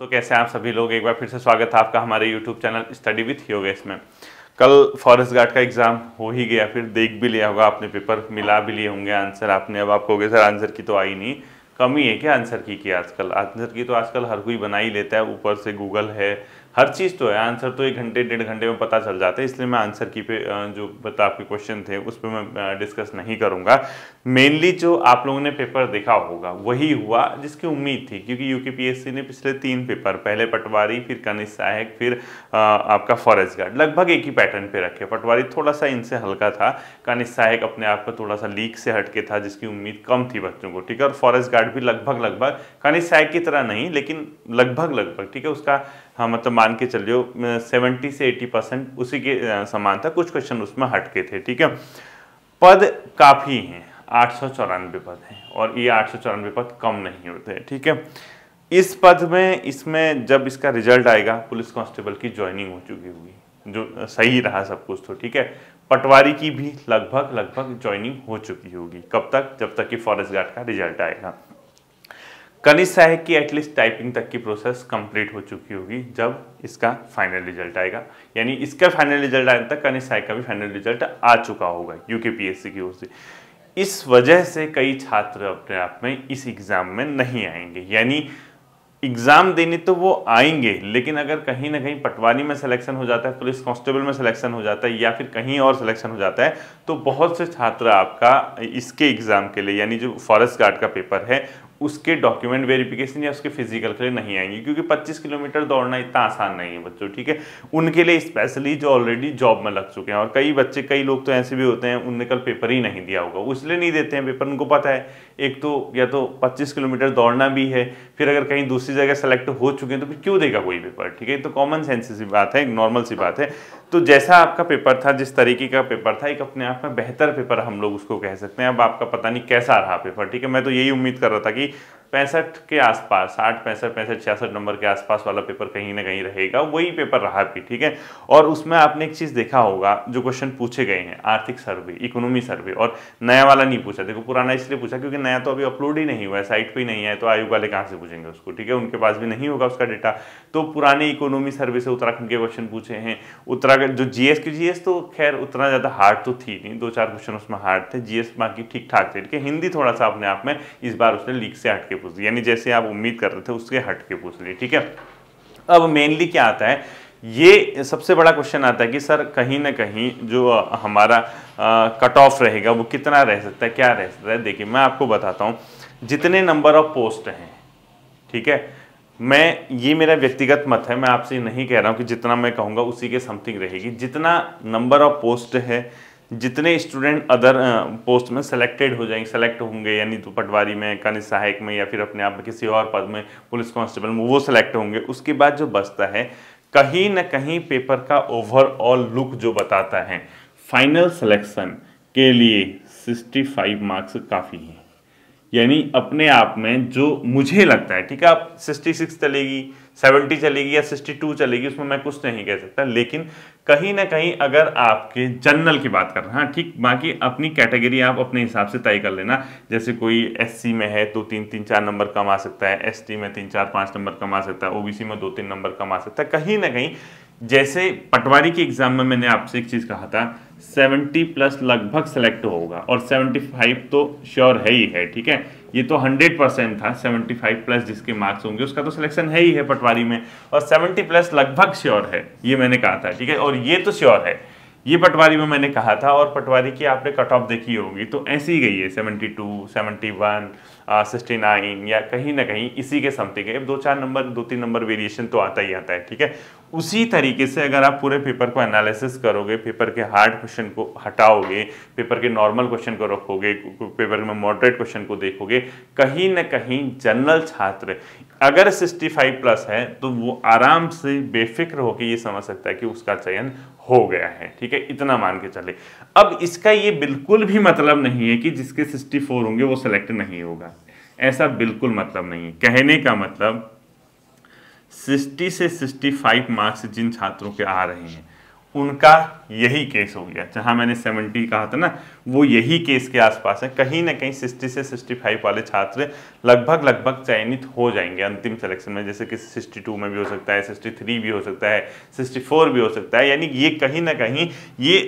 तो कैसे आप सभी लोग एक बार फिर से स्वागत है आपका हमारे YouTube channel study with Yogesh में कल फॉरेस्ट गार्ड का एग्ज़ाम हो ही गया फिर देख भी लिया होगा आपने पेपर मिला भी लिए होंगे आंसर आपने अब आप कहोगे सर आंसर की तो आई नहीं कमी है क्या आंसर की की आजकल आंसर की तो आजकल हर कोई बना ही लेता है ऊपर से गूगल है हर चीज़ तो है आंसर तो एक घंटे डेढ़ घंटे में पता चल जाता है इसलिए मैं आंसर की पे जो बता आपके क्वेश्चन थे उस पर मैं डिस्कस नहीं करूँगा मेनली जो आप लोगों ने पेपर देखा होगा वही हुआ जिसकी उम्मीद थी क्योंकि यू ने पिछले तीन पेपर पहले पटवारी फिर कनिष सहायक फिर आपका फॉरेस्ट गार्ड लगभग एक ही पैटर्न पर रखे पटवारी थोड़ा सा इनसे हल्का था कनिष सहायक अपने आप पर थोड़ा सा लीक से हटके था जिसकी उम्मीद कम थी बच्चों को ठीक है और फॉरेस्ट गार्ड भी लगभग लगभग कनिष सहायक की तरह नहीं लेकिन लगभग लगभग ठीक है उसका हाँ मतलब मान के चलियो सेवेंटी से एटी परसेंट उसी के समान था कुछ क्वेश्चन उसमें हटके थे ठीक है पद काफ़ी हैं आठ सौ चौरानवे पद हैं और ये आठ सौ चौरानवे पद कम नहीं होते हैं ठीक है इस पद में इसमें जब इसका रिजल्ट आएगा पुलिस कांस्टेबल की ज्वाइनिंग हो चुकी होगी जो सही रहा सब कुछ तो ठीक है पटवारी की भी लगभग लगभग ज्वाइनिंग हो चुकी होगी कब तक जब तक कि फॉरेस्ट गार्ड का रिजल्ट आएगा कनिष्ठ सहायक की एटलीस्ट टाइपिंग तक की प्रोसेस कंप्लीट हो चुकी होगी जब इसका फाइनल रिजल्ट आएगा यानी इसका फाइनल रिजल्ट आने तक कनिष्ठ सहायक का भी फाइनल रिजल्ट आ चुका होगा यूके पीएससी की ओर से इस वजह से कई छात्र अपने आप में इस एग्ज़ाम में नहीं आएंगे यानी एग्ज़ाम देने तो वो आएंगे लेकिन अगर कहीं ना कहीं पटवारी में सिलेक्शन हो जाता है पुलिस कांस्टेबल में सिलेक्शन हो जाता है या फिर कहीं और सिलेक्शन हो जाता है तो बहुत से छात्र आपका इसके एग्ज़ाम के लिए यानी जो फॉरेस्ट गार्ड का पेपर है उसके डॉक्यूमेंट वेरिफिकेशन या उसके फिजिकल के लिए नहीं आएंगे क्योंकि 25 किलोमीटर दौड़ना इतना आसान नहीं है बच्चों ठीक है उनके लिए स्पेशली जो ऑलरेडी जॉब में लग चुके हैं और कई बच्चे कई लोग तो ऐसे भी होते हैं उनने कल पेपर ही नहीं दिया होगा उसलिए नहीं देते हैं पेपर उनको पता है एक तो या तो पच्चीस किलोमीटर दौड़ना भी है फिर अगर कहीं दूसरी जगह सेलेक्ट हो चुके हैं तो फिर क्यों देगा कोई पेपर ठीक है तो कॉमन सेंस सी बात है एक नॉर्मल सी बात है तो जैसा आपका पेपर था जिस तरीके का पेपर था एक अपने आप में बेहतर पेपर हम लोग उसको कह सकते हैं अब आपका पता नहीं कैसा रहा पेपर ठीक है मैं तो यही उम्मीद कर रहा था कि पैंसठ के आसपास साठ पैंसठ पैंसठ छियासठ नंबर के आसपास वाला पेपर कहीं ना कहीं रहेगा वही पेपर रहा भी ठीक है और उसमें आपने एक चीज़ देखा होगा जो क्वेश्चन पूछे गए हैं आर्थिक सर्वे इकोनॉमी सर्वे और नया वाला नहीं पूछा देखो पुराना इसलिए पूछा क्योंकि नया तो अभी अपलोड ही नहीं हुआ है साइट पर ही नहीं है तो आयोग वाले कहाँ से पूछेंगे उसको ठीक है उनके पास भी नहीं होगा उसका डेटा तो पुराने इकोनॉमी सर्वे से उत्तराखंड के क्वेश्चन पूछे हैं उत्तराखंड जो जीएस के जीएस तो खैर उतना ज़्यादा हार्ड तो थी नहीं दो चार क्वेश्चन उसमें हार्ड थे जीएस बाकी ठीक ठाक थे ठीक है हिंदी थोड़ा सा अपने आप में इस बार उसने लीक से के पूछ दी यानी जैसे आप उम्मीद कर रहे थे उसके हट के पूछ लिए ठीक है अब मेनली क्या आता है ये सबसे बड़ा क्वेश्चन आता है कि सर कहीं ना कहीं जो हमारा कट ऑफ रहेगा वो कितना रह सकता है क्या रह सकता है देखिए मैं आपको बताता हूँ जितने नंबर ऑफ पोस्ट हैं ठीक है मैं ये मेरा व्यक्तिगत मत है मैं आपसे नहीं कह रहा हूँ कि जितना मैं कहूँगा उसी के समथिंग रहेगी जितना नंबर ऑफ पोस्ट है जितने स्टूडेंट अदर पोस्ट में सेलेक्टेड हो जाएंगे सेलेक्ट होंगे यानी तो पटवारी में कनिज सहायक में या फिर अपने आप में किसी और पद में पुलिस कांस्टेबल में वो सेलेक्ट होंगे उसके बाद जो बचता है कहीं ना कहीं पेपर का ओवरऑल लुक जो बताता है फाइनल सिलेक्शन के लिए 65 मार्क्स काफ़ी हैं यानी अपने आप में जो मुझे लगता है ठीक है आप सिक्सटी सिक्स चलेगी सेवेंटी चलेगी या सिक्सटी टू चलेगी उसमें मैं कुछ नहीं कह सकता लेकिन कहीं ना कहीं अगर आपके जनरल की बात कर रहे हैं हाँ ठीक बाकी अपनी कैटेगरी आप अपने हिसाब से तय कर लेना जैसे कोई एससी में है तो तीन तीन चार नंबर कमा सकता है एसटी में तीन चार पाँच नंबर कमा सकता है ओबीसी में दो तीन नंबर कमा सकता है कहीं ना कहीं जैसे पटवारी के एग्जाम में मैंने आपसे एक चीज़ कहा था सेवेंटी प्लस लगभग सेलेक्ट होगा और फाइव तो श्योर है ही है ठीक है ये तो हंड्रेड परसेंट था फाइव प्लस जिसके मार्क्स होंगे उसका तो सिलेक्शन है ही है पटवारी में और सेवेंटी प्लस लगभग श्योर है ये मैंने कहा था ठीक है और ये तो श्योर है ये पटवारी में मैंने कहा था और पटवारी की आपने कट ऑफ देखी होगी तो ऐसी ही गई है seventy two seventy one sixty nine या कहीं ना कहीं इसी के समथिंग है दो चार नंबर दो तीन नंबर वेरिएशन तो आता ही आता है ठीक है उसी तरीके से अगर आप पूरे पेपर को एनालिसिस करोगे पेपर के हार्ड क्वेश्चन को हटाओगे पेपर के नॉर्मल क्वेश्चन को रखोगे पेपर में मॉडरेट क्वेश्चन को देखोगे कहीं ना कहीं जनरल छात्र अगर 65 प्लस है तो वो आराम से बेफिक्र होकर ये समझ सकता है कि उसका चयन हो गया है ठीक है इतना मान के चले अब इसका ये बिल्कुल भी मतलब नहीं है कि जिसके 64 होंगे वो सिलेक्ट नहीं होगा ऐसा बिल्कुल मतलब नहीं है कहने का मतलब 60 से 65 मार्क्स जिन छात्रों के आ रहे हैं उनका यही केस हो गया जहां मैंने 70 कहा था ना वो यही केस के आसपास है कहीं ना कहीं 60 से 65 वाले छात्र लगभग लगभग चयनित हो जाएंगे अंतिम सिलेक्शन में जैसे कि 62 में भी हो सकता है 63 भी हो सकता है 64 भी हो सकता है यानी ये कहीं ना कहीं ये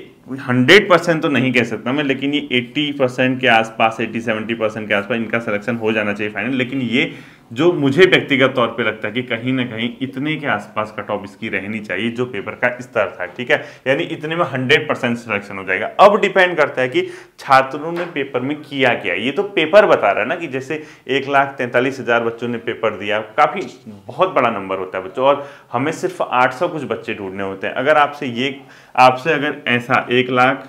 हंड्रेड परसेंट तो नहीं कह सकता मैं लेकिन ये एट्टी परसेंट के आसपास एट्टी सेवेंटी परसेंट के आसपास इनका सिलेक्शन हो जाना चाहिए फाइनल लेकिन ये जो मुझे व्यक्तिगत तौर पे लगता है कि कहीं ना कहीं इतने के आसपास कट ऑफ इसकी रहनी चाहिए जो पेपर का स्तर था ठीक है यानी इतने में हंड्रेड परसेंट सिलेक्शन हो जाएगा अब डिपेंड करता है कि छात्रों ने पेपर में किया क्या ये तो पेपर बता रहा है ना कि जैसे एक लाख तैंतालीस हज़ार बच्चों ने पेपर दिया काफ़ी बहुत बड़ा नंबर होता है बच्चों और हमें सिर्फ आठ सौ कुछ बच्चे ढूंढने होते हैं अगर आपसे ये आपसे अगर ऐसा एक लाख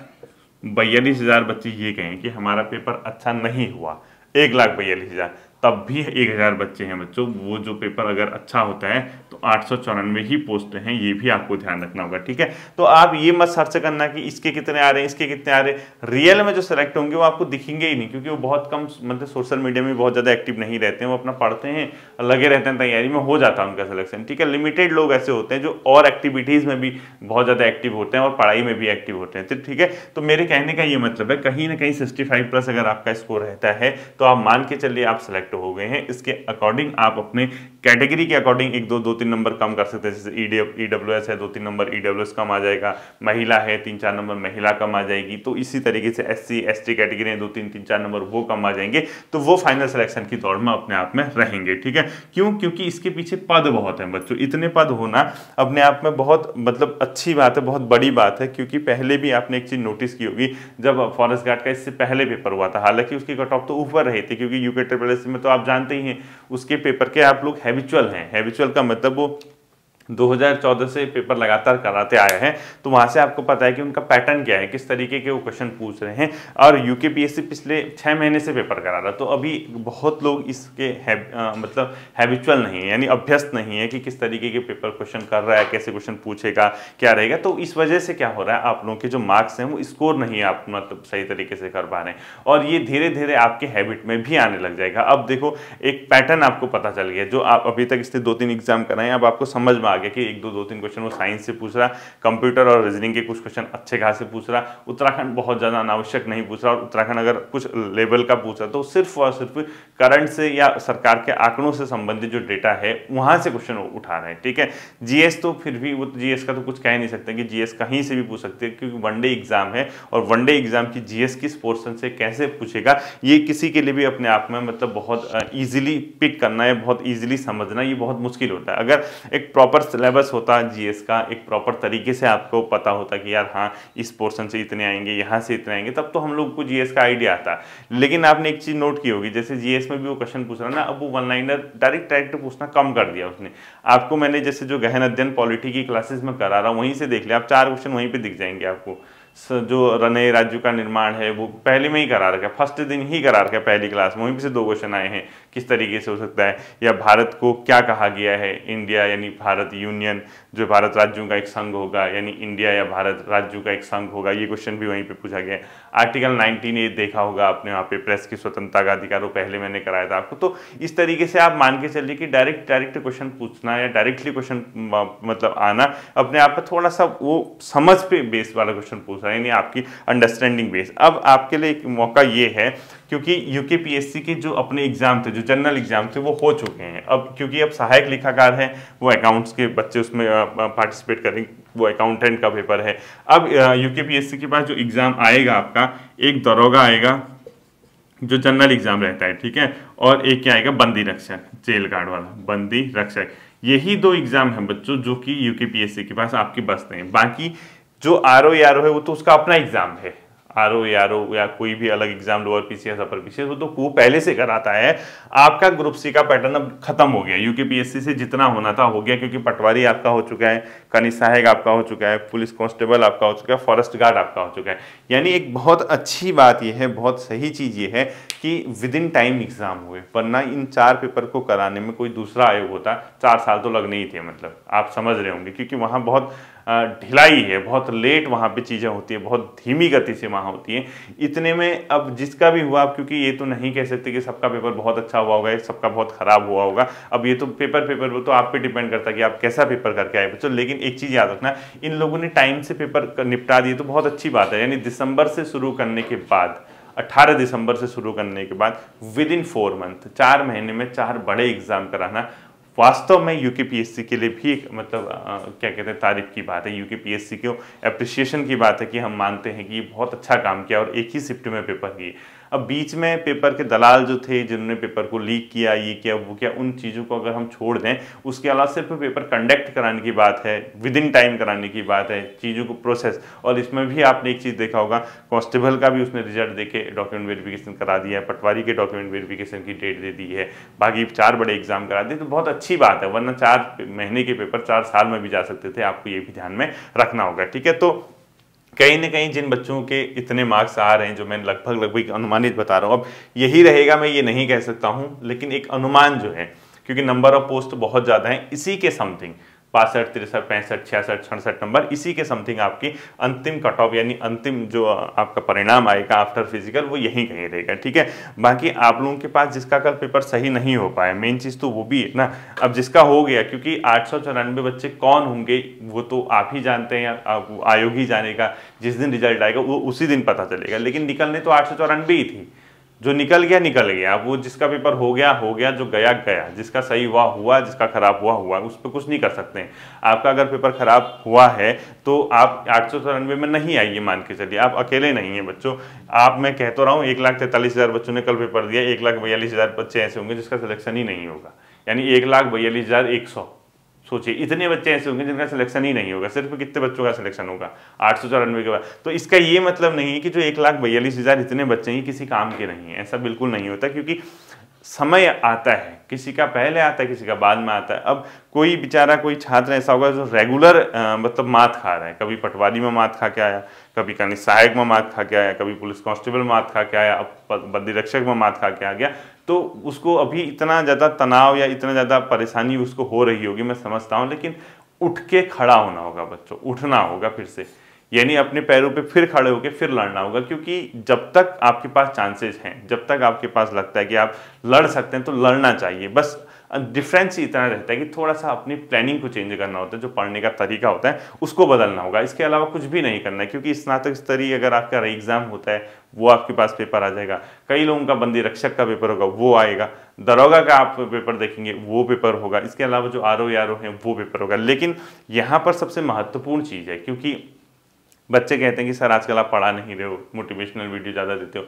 बयालीस हज़ार बच्चे ये कहें कि हमारा पेपर अच्छा नहीं हुआ एक लाख बयालीस हज़ार तब भी एक हज़ार बच्चे हैं बच्चों वो जो पेपर अगर अच्छा होता है तो आठ सौ चौरानवे ही पोस्ट हैं ये भी आपको ध्यान रखना होगा ठीक है तो आप ये मत सर्च करना कि इसके कितने आ रहे हैं इसके कितने आ रहे हैं रियल में जो सेलेक्ट होंगे वो आपको दिखेंगे ही नहीं क्योंकि वो बहुत कम मतलब सोशल मीडिया में बहुत ज़्यादा एक्टिव नहीं रहते हैं वो अपना पढ़ते हैं लगे रहते हैं तैयारी में हो जाता है उनका सिलेक्शन ठीक है लिमिटेड लोग ऐसे होते हैं जो और एक्टिविटीज़ में भी बहुत ज़्यादा एक्टिव होते हैं और पढ़ाई में भी एक्टिव होते हैं तो ठीक है तो मेरे कहने का ये मतलब है कहीं ना कहीं सिक्सटी प्लस अगर आपका स्कोर रहता है तो आप मान के चलिए आप सेलेक्ट सेलेक्ट हो गए हैं इसके अकॉर्डिंग आप अपने कैटेगरी के अकॉर्डिंग एक दो दो तीन नंबर कम कर सकते हैं जैसे ई डब्ल्यू एस है दो तीन नंबर ई डब्ल्यू एस कम आ जाएगा महिला है तीन चार नंबर महिला कम आ जाएगी तो इसी तरीके से S C S T category है दो तीन तीन चार नंबर वो कम आ जाएंगे तो वो फाइनल सिलेक्शन की दौड़ में अपने आप में रहेंगे ठीक है क्यों क्योंकि इसके पीछे पद बहुत हैं बच्चों इतने पद होना अपने आप में बहुत मतलब अच्छी बात है बहुत बड़ी बात है क्योंकि पहले भी आपने एक चीज़ नोटिस की होगी जब फॉरेस्ट गार्ड का इससे पहले पेपर हुआ था हालांकि उसकी कट ऑफ तो ऊपर रही थी क्योंकि यूके ट्रिपल एस में तो आप जानते ही हैं उसके पेपर के आप लोग हैबिचुअल हैं हैबिचुअल का मतलब वो 2014 से पेपर लगातार कराते आए हैं तो वहाँ से आपको पता है कि उनका पैटर्न क्या है किस तरीके के वो क्वेश्चन पूछ रहे हैं और यू के पिछले छः महीने से पेपर करा रहा तो अभी बहुत लोग इसके है, आ, मतलब हैबिचुअल नहीं है यानी अभ्यस्त नहीं है कि किस तरीके के पेपर क्वेश्चन कर रहा है कैसे क्वेश्चन पूछेगा क्या रहेगा तो इस वजह से क्या हो रहा है आप लोगों के जो मार्क्स हैं वो स्कोर नहीं आप मतलब सही तरीके से कर पा रहे हैं और ये धीरे धीरे आपके हैबिट में भी आने लग जाएगा अब देखो एक पैटर्न आपको पता चल गया जो आप अभी तक इसने दो तीन एग्जाम कराएं अब आपको समझ में आ गया कि एक दो दो तीन क्वेश्चन वो साइंस से पूछ रहा कंप्यूटर और रीजनिंग के कुछ क्वेश्चन अच्छे खास से पूछ रहा उत्तराखंड बहुत ज़्यादा अनावश्यक नहीं पूछ रहा और उत्तराखंड अगर कुछ लेवल का पूछ रहा तो सिर्फ और सिर्फ करंट से या सरकार के आंकड़ों से संबंधित जो डेटा है वहाँ से क्वेश्चन उठा रहे हैं ठीक है जी तो फिर भी वो जी का तो कुछ कह नहीं सकते कि जी कहीं से भी पूछ सकते हैं क्योंकि वनडे एग्जाम है और वनडे एग्जाम की जी किस पोर्सन से कैसे पूछेगा ये किसी के लिए भी अपने आप में मतलब बहुत ईजिली पिक करना है बहुत ईजिली समझना ये बहुत मुश्किल होता है अगर एक प्रॉपर सिलेबस होता जीएस का एक प्रॉपर तरीके से आपको पता होता कि यार हाँ इस पोर्शन से इतने आएंगे यहाँ से इतने आएंगे तब तो हम लोग को जीएस का आइडिया आता लेकिन आपने एक चीज़ नोट की होगी जैसे जीएस में भी वो क्वेश्चन पूछ रहा ना अब वो वन लाइनर डायरेक्ट डायरेक्ट पूछना कम कर दिया उसने आपको मैंने जैसे जो गहन अध्ययन पॉलिटी की क्लासेस में करा रहा वहीं से देख लिया आप चार क्वेश्चन वहीं पर दिख जाएंगे आपको जो रने राज्यों का निर्माण है वो पहले में ही करा रखा है फर्स्ट दिन ही करा रखा है पहली क्लास में वहीं से दो क्वेश्चन आए हैं किस तरीके से हो सकता है या भारत को क्या कहा गया है इंडिया यानी भारत यूनियन जो भारत राज्यों का एक संघ होगा यानी इंडिया या भारत राज्यों का एक संघ होगा ये क्वेश्चन भी वहीं पे पूछा गया आर्टिकल 19 ए देखा होगा आपने वहाँ पे प्रेस की स्वतंत्रता का अधिकार वो पहले मैंने कराया था आपको तो इस तरीके से आप मान के चलिए कि डायरेक्ट डायरेक्ट क्वेश्चन पूछना या डायरेक्टली क्वेश्चन मतलब आना अपने आप पर थोड़ा सा वो समझ पे बेस वाला क्वेश्चन पूछ रहा है यानी आपकी अंडरस्टैंडिंग बेस अब आपके लिए एक मौका ये है क्योंकि यूके पीएससी के जो अपने एग्ज़ाम थे जो जनरल एग्ज़ाम थे वो हो चुके हैं अब क्योंकि अब सहायक लेखाकार हैं वो अकाउंट्स के बच्चे उसमें पार्टिसिपेट करेंगे वो अकाउंटेंट का पेपर है अब यूके पीएससी के पास जो एग्ज़ाम आएगा आपका एक दरोगा आएगा जो जनरल एग्ज़ाम रहता है ठीक है और एक क्या आएगा बंदी रक्षक जेल गार्ड वाला बंदी रक्षक यही दो एग्ज़ाम है बच्चों जो कि यूके पीएससी के पास आपके बसते हैं बाकी जो आर ओ है वो तो उसका अपना एग्ज़ाम है आर ओ या कोई भी अलग exam lower PCS upper PCS वो तो वो पहले से कराता है आपका ग्रुप सी का पैटर्न अब खत्म हो गया यूके पी एस सी से जितना होना था हो गया क्योंकि पटवारी आपका हो चुका है कनी सहायक आपका हो चुका है पुलिस कांस्टेबल आपका हो चुका है फॉरेस्ट गार्ड आपका हो चुका है यानी एक बहुत अच्छी बात यह है बहुत सही चीज़ ये है कि विद इन टाइम एग्ज़ाम हुए वरना इन चार पेपर को कराने में कोई दूसरा आयोग होता चार साल तो लगने ही थे मतलब आप समझ रहे होंगे क्योंकि वहाँ बहुत ढिलाई है बहुत लेट वहाँ पे चीज़ें होती है बहुत धीमी गति से वहाँ होती है इतने में अब जिसका भी हुआ आप क्योंकि ये तो नहीं कह सकते कि सबका पेपर बहुत अच्छा हुआ होगा सबका बहुत ख़राब हुआ होगा अब ये तो पेपर पेपर वो तो आप पे डिपेंड करता है कि आप कैसा पेपर करके आए बच्चों लेकिन एक चीज़ याद रखना इन लोगों ने टाइम से पेपर निपटा दिए तो बहुत अच्छी बात है यानी दिसंबर से शुरू करने के बाद 18 दिसंबर से शुरू करने के बाद विद इन फोर मंथ चार महीने में चार बड़े एग्जाम कराना वास्तव में यू के लिए भी एक मतलब आ, क्या कहते हैं तारीफ की बात है यू के को अप्रिसिएशन की बात है कि हम मानते हैं कि ये बहुत अच्छा काम किया और एक ही शिफ्ट में पेपर किए अब बीच में पेपर के दलाल जो थे जिन्होंने पेपर को लीक किया ये किया वो किया उन चीज़ों को अगर हम छोड़ दें उसके अलावा सिर्फ पेपर कंडक्ट कराने की बात है विद इन टाइम कराने की बात है चीज़ों को प्रोसेस और इसमें भी आपने एक चीज़ देखा होगा कॉन्स्टेबल का भी उसने रिजल्ट दे के डॉक्यूमेंट वेरिफिकेशन करा दिया है पटवारी के डॉक्यूमेंट वेरीफिकेशन की डेट दे दी है बाकी चार बड़े एग्जाम करा दिए तो बहुत अच्छी बात है वरना चार महीने के पेपर चार साल में भी जा सकते थे आपको ये भी ध्यान में रखना होगा ठीक है तो कहीं ना कहीं जिन बच्चों के इतने मार्क्स आ रहे हैं जो मैं लगभग लगभग अनुमानित बता रहा हूँ अब यही रहेगा मैं ये नहीं कह सकता हूँ लेकिन एक अनुमान जो है क्योंकि नंबर ऑफ पोस्ट बहुत ज़्यादा है इसी के समथिंग बासठ तिरसठ पैंसठ छियासठ सड़सठ नंबर इसी के समथिंग आपकी अंतिम कट ऑफ यानी अंतिम जो आपका परिणाम आएगा आफ्टर फिजिकल वो यहीं कहीं रहेगा ठीक है बाकी आप लोगों के पास जिसका कल पेपर सही नहीं हो पाया मेन चीज़ तो वो भी है ना अब जिसका हो गया क्योंकि आठ बच्चे कौन होंगे वो तो आप ही जानते हैं आयोग ही जानेगा जिस दिन रिजल्ट आएगा वो उसी दिन पता चलेगा लेकिन निकलने तो आठ ही थी जो निकल गया निकल गया वो जिसका पेपर हो गया हो गया जो गया गया जिसका सही हुआ हुआ जिसका खराब हुआ हुआ उस पर कुछ नहीं कर सकते हैं आपका अगर पेपर खराब हुआ है तो आप आठ सौ चौरानवे में नहीं आइए मान के चलिए आप अकेले नहीं हैं बच्चों आप मैं कह तो रहा हूँ एक लाख तैंतालीस हज़ार बच्चों ने कल पेपर दिया एक लाख बयालीस हज़ार बच्चे ऐसे होंगे जिसका सिलेक्शन ही नहीं होगा यानी एक लाख बयालीस हज़ार एक सौ सोचिए इतने बच्चे ऐसे होंगे जिनका सिलेक्शन ही नहीं होगा सिर्फ कितने बच्चों का सिलेक्शन होगा आठ सौ चौरानवे के बाद तो इसका ये मतलब नहीं है कि जो एक लाख बयालीस हज़ार इतने बच्चे ही किसी काम के नहीं हैं ऐसा बिल्कुल नहीं होता क्योंकि समय आता है किसी का पहले आता है किसी का बाद में आता है अब कोई बेचारा कोई छात्र ऐसा होगा जो रेगुलर मतलब मात खा रहा है कभी पटवारी में मात खा के आया कभी कहीं सहायक में मात खा के आया कभी पुलिस कांस्टेबल मात खा के आया अब बदिरक्षक में मात खा के आ गया तो उसको अभी इतना ज़्यादा तनाव या इतना ज़्यादा परेशानी उसको हो रही होगी मैं समझता हूँ लेकिन उठ के खड़ा होना होगा बच्चों उठना होगा फिर से यानी अपने पैरों पे फिर खड़े होकर फिर लड़ना होगा क्योंकि जब तक आपके पास चांसेस हैं जब तक आपके पास लगता है कि आप लड़ सकते हैं तो लड़ना चाहिए बस डिफरेंस ही इतना रहता है कि थोड़ा सा अपनी प्लानिंग को चेंज करना होता है जो पढ़ने का तरीका होता है उसको बदलना होगा इसके अलावा कुछ भी नहीं करना है क्योंकि स्नातक स्तरीय अगर आपका एग्जाम होता है वो आपके पास पेपर आ जाएगा कई लोगों का बंदी रक्षक का पेपर होगा वो आएगा दरोगा का आप पेपर देखेंगे वो पेपर होगा इसके अलावा जो आर ओ आर है वो पेपर होगा लेकिन यहाँ पर सबसे महत्वपूर्ण चीज़ है क्योंकि बच्चे कहते हैं कि सर आजकल आप पढ़ा नहीं रहे हो मोटिवेशनल वीडियो ज़्यादा देते हो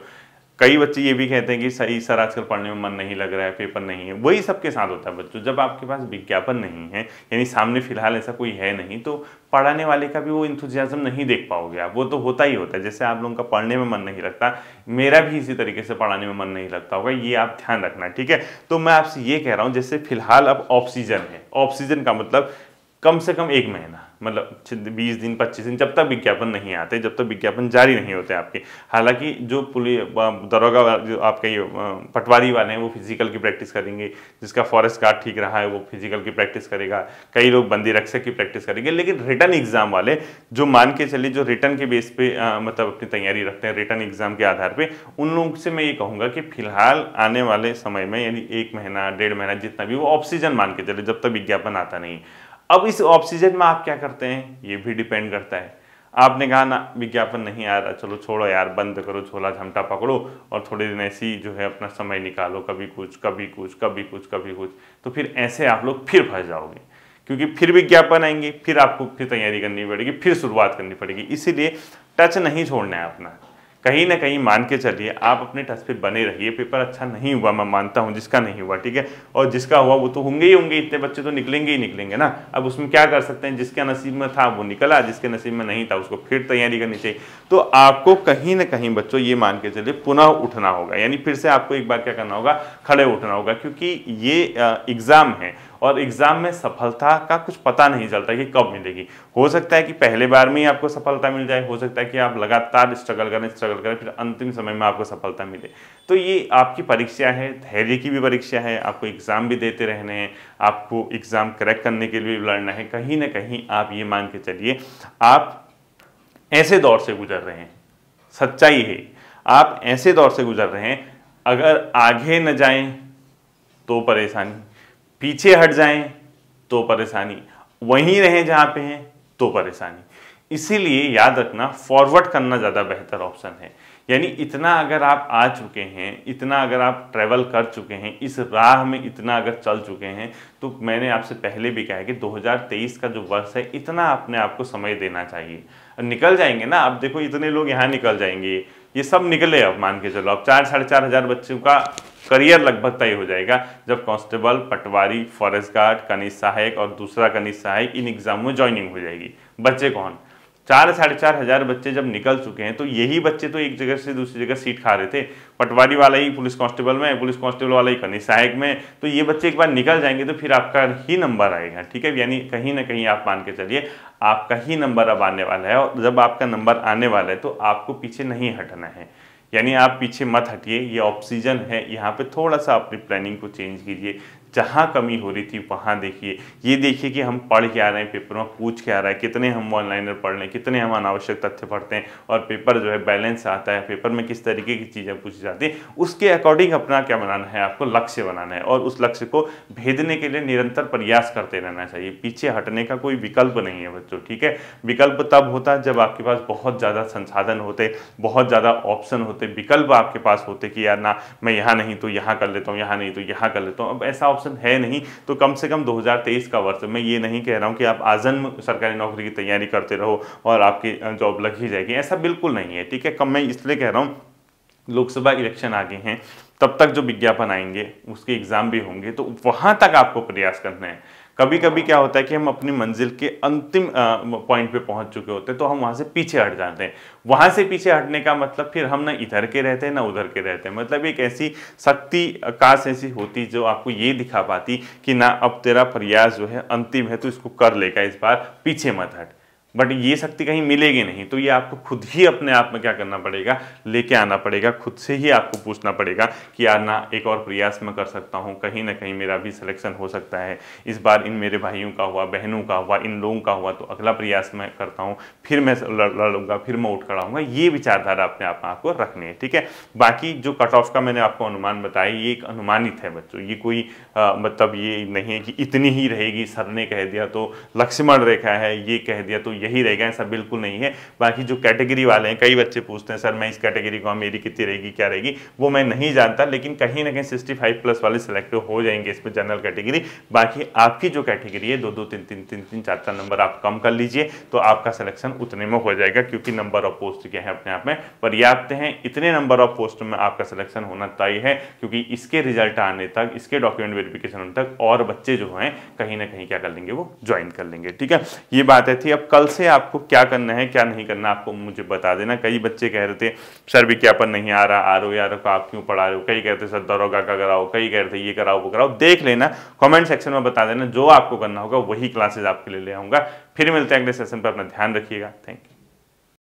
कई बच्चे ये भी कहते हैं कि सही सर आजकल पढ़ने में मन नहीं लग रहा है पेपर नहीं है वही सबके साथ होता है बच्चों जब आपके पास विज्ञापन नहीं है यानी सामने फिलहाल ऐसा कोई है नहीं तो पढ़ाने वाले का भी वो इंथुजियाजम नहीं देख पाओगे आप वो तो होता ही होता है जैसे आप लोगों का पढ़ने में मन नहीं लगता मेरा भी इसी तरीके से पढ़ाने में मन नहीं लगता होगा ये आप ध्यान रखना ठीक है तो मैं आपसे ये कह रहा हूँ जैसे फिलहाल अब ऑक्सीजन है ऑक्सीजन का मतलब कम से कम एक महीना मतलब बीस दिन पच्चीस दिन जब तक विज्ञापन नहीं आते जब तक विज्ञापन जारी नहीं होते आपके हालांकि जो पुलिस दरोगा जो आपके ये पटवारी वाले हैं वो फिजिकल की प्रैक्टिस करेंगे जिसका फॉरेस्ट गार्ड ठीक रहा है वो फिजिकल की प्रैक्टिस करेगा कई लोग बंदी रक्षक की प्रैक्टिस करेंगे लेकिन रिटर्न एग्जाम वाले जो मान के चलिए जो रिटर्न के बेस पे मतलब अपनी तैयारी रखते हैं रिटर्न एग्जाम के आधार पर उन लोगों से मैं ये कहूँगा कि फिलहाल आने वाले समय में यानी एक महीना डेढ़ महीना जितना भी वो ऑक्सीजन मान के चले जब तक विज्ञापन आता नहीं अब इस ऑक्सीजन में आप क्या करते हैं ये भी डिपेंड करता है आपने कहा ना विज्ञापन नहीं आ रहा चलो छोड़ो यार बंद करो छोला झमटा पकड़ो और थोड़े दिन ऐसी जो है अपना समय निकालो कभी कुछ कभी कुछ कभी कुछ कभी कुछ तो फिर ऐसे आप लोग फिर फंस जाओगे क्योंकि फिर विज्ञापन आएंगे फिर आपको फिर तैयारी करनी पड़ेगी फिर शुरुआत करनी पड़ेगी इसीलिए टच नहीं छोड़ना है अपना कहीं ना कहीं मान के चलिए आप अपने टच पे बने रहिए पेपर अच्छा नहीं हुआ मैं मानता हूँ जिसका नहीं हुआ ठीक है और जिसका हुआ वो तो होंगे ही होंगे इतने बच्चे तो निकलेंगे ही निकलेंगे ना अब उसमें क्या कर सकते हैं जिसके नसीब में था वो निकला जिसके नसीब में नहीं था उसको फिर तैयारी करनी चाहिए तो आपको कहीं ना कहीं बच्चों ये मान के चलिए पुनः उठना होगा यानी फिर से आपको एक बार क्या करना होगा खड़े उठना होगा क्योंकि ये एग्ज़ाम है और एग्ज़ाम में सफलता का कुछ पता नहीं चलता कि कब मिलेगी हो सकता है कि पहले बार में ही आपको सफलता मिल जाए हो सकता है कि आप लगातार स्ट्रगल करें स्ट्रगल करें फिर अंतिम समय में आपको सफलता मिले तो ये आपकी परीक्षा है धैर्य की भी परीक्षा है आपको एग्ज़ाम भी देते रहने हैं आपको एग्ज़ाम क्रैक करने के लिए लड़ना है कहीं ना कहीं आप ये मान के चलिए आप ऐसे दौर से गुजर रहे हैं सच्चाई है आप ऐसे दौर से गुजर रहे हैं अगर आगे न जाएं तो परेशानी पीछे हट जाएं तो परेशानी वहीं रहें जहां पे हैं तो परेशानी इसीलिए याद रखना फॉरवर्ड करना ज़्यादा बेहतर ऑप्शन है यानी इतना अगर आप आ चुके हैं इतना अगर आप ट्रैवल कर चुके हैं इस राह में इतना अगर चल चुके हैं तो मैंने आपसे पहले भी कहा है कि 2023 का जो वर्ष है इतना अपने आप को समय देना चाहिए निकल जाएंगे ना आप देखो इतने लोग यहाँ निकल जाएंगे ये सब निकले अब मान के चलो अब चार साढ़े चार हज़ार बच्चों का करियर लगभग तय हो जाएगा जब कांस्टेबल पटवारी फॉरेस्ट गार्ड कनिष्ठ सहायक और दूसरा कनिष्ठ सहायक इन एग्जाम में ज्वाइनिंग हो जाएगी बच्चे कौन चार साढ़े चार हजार बच्चे जब निकल चुके हैं तो यही बच्चे तो एक जगह से दूसरी जगह सीट खा रहे थे पटवारी वाला ही पुलिस कांस्टेबल में पुलिस कांस्टेबल वाला ही कनी सहायक में तो ये बच्चे एक बार निकल जाएंगे तो फिर आपका ही नंबर आएगा ठीक है यानी कहीं ना कहीं आप मान के चलिए आपका ही नंबर अब आने वाला है और जब आपका नंबर आने वाला है तो आपको पीछे नहीं हटना है यानी आप पीछे मत हटिए ये ऑक्सीजन है यहाँ पे थोड़ा सा अपनी प्लानिंग को चेंज कीजिए जहाँ कमी हो रही थी वहाँ देखिए ये देखिए कि हम पढ़ के आ रहे हैं पेपर में पूछ के आ रहा है कितने हम ऑनलाइन में पढ़ रहे हैं कितने हम अनावश्यक तथ्य पढ़ते हैं और पेपर जो है बैलेंस आता है पेपर में किस तरीके की चीज़ें पूछी जाती हैं उसके अकॉर्डिंग अपना क्या बनाना है आपको लक्ष्य बनाना है और उस लक्ष्य को भेदने के लिए निरंतर प्रयास करते रहना चाहिए पीछे हटने का कोई विकल्प नहीं है बच्चों ठीक है विकल्प तब होता है जब आपके पास बहुत ज़्यादा संसाधन होते बहुत ज़्यादा ऑप्शन होते विकल्प आपके पास होते कि यार ना मैं यहाँ नहीं तो यहाँ कर लेता हूँ यहाँ नहीं तो यहाँ कर लेता हूँ अब ऐसा ऑप्शन ऑप्शन है नहीं तो कम से कम 2023 का वर्ष मैं ये नहीं कह रहा हूँ कि आप आजन्म सरकारी नौकरी की तैयारी करते रहो और आपकी जॉब लग ही जाएगी ऐसा बिल्कुल नहीं है ठीक है कम मैं इसलिए कह रहा हूँ लोकसभा इलेक्शन आगे हैं तब तक जो विज्ञापन आएंगे उसके एग्ज़ाम भी होंगे तो वहाँ तक आपको प्रयास करना है कभी कभी क्या होता है कि हम अपनी मंजिल के अंतिम पॉइंट पे पहुंच चुके होते हैं तो हम वहाँ से पीछे हट जाते हैं वहाँ से पीछे हटने का मतलब फिर हम ना इधर के रहते हैं ना उधर के रहते हैं मतलब एक ऐसी शक्ति काश ऐसी होती जो आपको ये दिखा पाती कि ना अब तेरा प्रयास जो है अंतिम है तो इसको कर लेगा इस बार पीछे मत हट बट ये शक्ति कहीं मिलेगी नहीं तो ये आपको खुद ही अपने आप में क्या करना पड़ेगा लेके आना पड़ेगा खुद से ही आपको पूछना पड़ेगा कि यार ना एक और प्रयास मैं कर सकता हूँ कहीं ना कहीं मेरा भी सिलेक्शन हो सकता है इस बार इन मेरे भाइयों का हुआ बहनों का हुआ इन लोगों का हुआ तो अगला प्रयास मैं करता हूँ फिर मैं लड़ूंगा फिर मैं उठ खड़ाऊंगा ये विचारधारा अपने आप में आपको रखनी है ठीक है बाकी जो कट ऑफ का मैंने आपको अनुमान बताया ये एक अनुमानित है बच्चों ये कोई मतलब ये नहीं है कि इतनी ही रहेगी सर ने कह दिया तो लक्ष्मण रेखा है ये कह दिया तो ये यही रहेगा ऐसा बिल्कुल नहीं है बाकी जो कैटेगरी वाले हैं कई बच्चे पूछते हैं सर मैं इस कैटेगरी को मेरी कितनी रहेगी क्या रहेगी वो मैं नहीं जानता लेकिन कहीं ना कहीं सिक्सटी प्लस वाले सिलेक्टिव हो जाएंगे इसमें जनरल कैटेगरी बाकी आपकी जो कैटेगरी है दो दो तीन तीन तीन तीन चार चार नंबर आप कम कर लीजिए तो आपका सिलेक्शन उतने में हो जाएगा क्योंकि नंबर ऑफ पोस्ट क्या है अपने आप में पर्याप्त हैं इतने नंबर ऑफ पोस्ट में आपका सिलेक्शन होना तय है क्योंकि इसके रिजल्ट आने तक इसके डॉक्यूमेंट वेरिफिकेशन होने तक और बच्चे जो हैं कहीं ना कहीं क्या कर लेंगे वो ज्वाइन कर लेंगे ठीक है ये बात है थी अब कल से आपको क्या करना है क्या नहीं करना आपको मुझे बता देना कई बच्चे कह रहे थे सर विज्ञापन नहीं आ रहा आ रो यार को आप क्यों पढ़ा रहे हो कई कहते सर दरोगा का कराओ कई थे ये कराओ वो कराओ देख लेना कॉमेंट सेक्शन में बता देना जो आपको करना होगा वही क्लासेज आपके लिए ले आऊँगा फिर मिलते हैं अगले सेशन पर अपना ध्यान रखिएगा थैंक यू